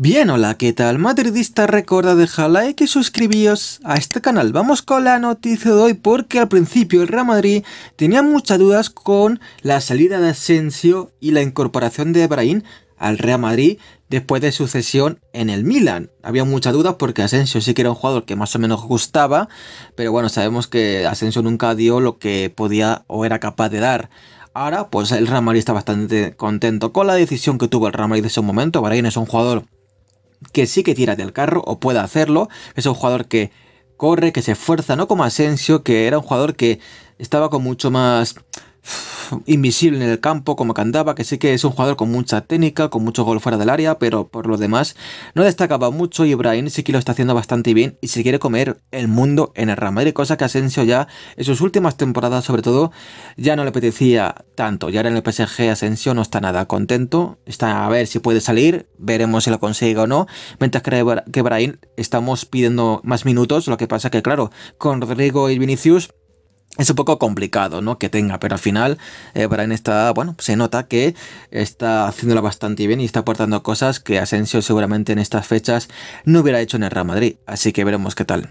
Bien, hola, ¿qué tal? Madridista, recuerda dejar like y suscribiros a este canal. Vamos con la noticia de hoy porque al principio el Real Madrid tenía muchas dudas con la salida de Asensio y la incorporación de Ebrahim al Real Madrid después de su cesión en el Milan. Había muchas dudas porque Asensio sí que era un jugador que más o menos gustaba, pero bueno, sabemos que Asensio nunca dio lo que podía o era capaz de dar. Ahora, pues el Real Madrid está bastante contento con la decisión que tuvo el Real Madrid de ese momento. Ebrahim es un jugador que sí que tira del carro o pueda hacerlo. Es un jugador que corre, que se esfuerza, no como Asensio, que era un jugador que estaba con mucho más invisible en el campo como andaba que sí que es un jugador con mucha técnica, con mucho gol fuera del área, pero por lo demás no destacaba mucho y Ibrahim sí que lo está haciendo bastante bien y se quiere comer el mundo en el Real Madrid, cosa que Asensio ya en sus últimas temporadas sobre todo ya no le apetecía tanto. Ya ahora en el PSG Asensio no está nada contento, está a ver si puede salir, veremos si lo consigue o no, mientras que Ibrahim estamos pidiendo más minutos, lo que pasa que claro, con Rodrigo y Vinicius es un poco complicado, ¿no? Que tenga, pero al final eh, Brian está, bueno, se nota que está haciéndola bastante bien y está aportando cosas que Asensio seguramente en estas fechas no hubiera hecho en el Real Madrid, así que veremos qué tal.